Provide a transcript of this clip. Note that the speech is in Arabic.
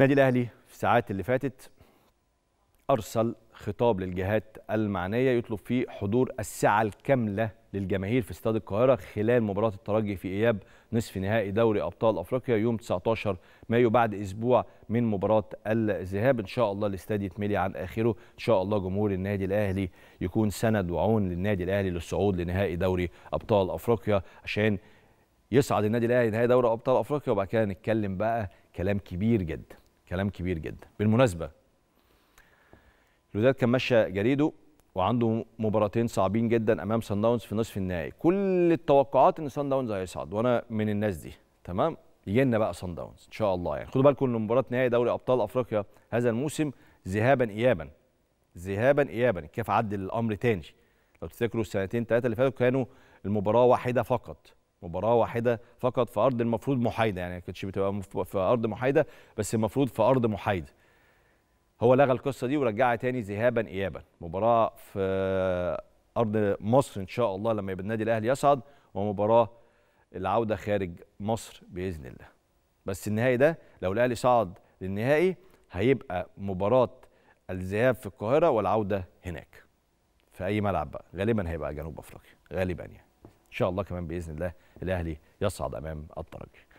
النادي الاهلي في الساعات اللي فاتت ارسل خطاب للجهات المعنيه يطلب فيه حضور السعه الكامله للجماهير في استاد القاهره خلال مباراه الترجي في اياب نصف نهائي دوري ابطال افريقيا يوم 19 مايو بعد اسبوع من مباراه الذهاب ان شاء الله الاستاد يتملي عن اخره ان شاء الله جمهور النادي الاهلي يكون سند وعون للنادي الاهلي للصعود لنهائي دوري ابطال افريقيا عشان يصعد النادي الاهلي نهائي دوري ابطال افريقيا وبعد كده نتكلم بقى كلام كبير جدا كلام كبير جدا بالمناسبه الوداد كان ماشيه جريده وعنده مباراتين صعبين جدا امام سان داونز في نصف النهائي كل التوقعات ان سان داونز هيصعد وانا من الناس دي تمام يجينا بقى سان داونز ان شاء الله يعني خدوا بالكم ان مباراه نهائي دوري ابطال افريقيا هذا الموسم ذهابا ايابا ذهابا ايابا كيف عدل الامر تاني لو تفتكروا السنتين ثلاثه اللي فاتوا كانوا المباراه واحده فقط مباراه واحده فقط في ارض المفروض محايده يعني ما كانتش بتبقى في ارض محايده بس المفروض في ارض محايده هو لغى القصه دي ورجعها تاني ذهابا ايابا مباراه في ارض مصر ان شاء الله لما يبقى النادي الاهلي يصعد ومباراه العوده خارج مصر باذن الله بس النهائي ده لو الاهلي صعد للنهائي هيبقى مباراه الذهاب في القاهره والعوده هناك في اي ملعب بقى غالبا هيبقى جنوب افريقيا غالبا يعني ان شاء الله كمان باذن الله الاهلي يصعد امام الترجي